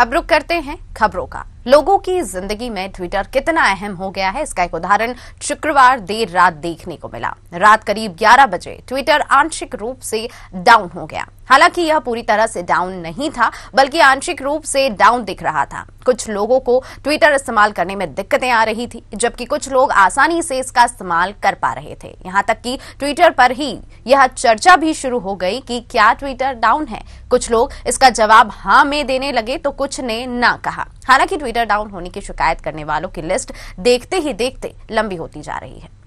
अब रुक करते हैं खबरों का लोगों की जिंदगी में ट्विटर कितना अहम हो गया है इसका एक उदाहरण शुक्रवार देर रात देखने को मिला रात करीब 11 बजे ट्विटर आंशिक रूप से डाउन हो गया हालांकि यह पूरी तरह से डाउन नहीं था बल्कि आंशिक रूप से डाउन दिख रहा था कुछ लोगों को ट्विटर इस्तेमाल करने में दिक्कतें आ रही थी जबकि कुछ लोग आसानी से इसका इस्तेमाल कर पा रहे थे यहां तक कि ट्विटर पर ही यह चर्चा भी शुरू हो गई कि क्या ट्विटर डाउन है कुछ लोग इसका जवाब हाँ में देने लगे तो कुछ ने ना कहा हालांकि ट्विटर डाउन होने की शिकायत करने वालों की लिस्ट देखते ही देखते लंबी होती जा रही है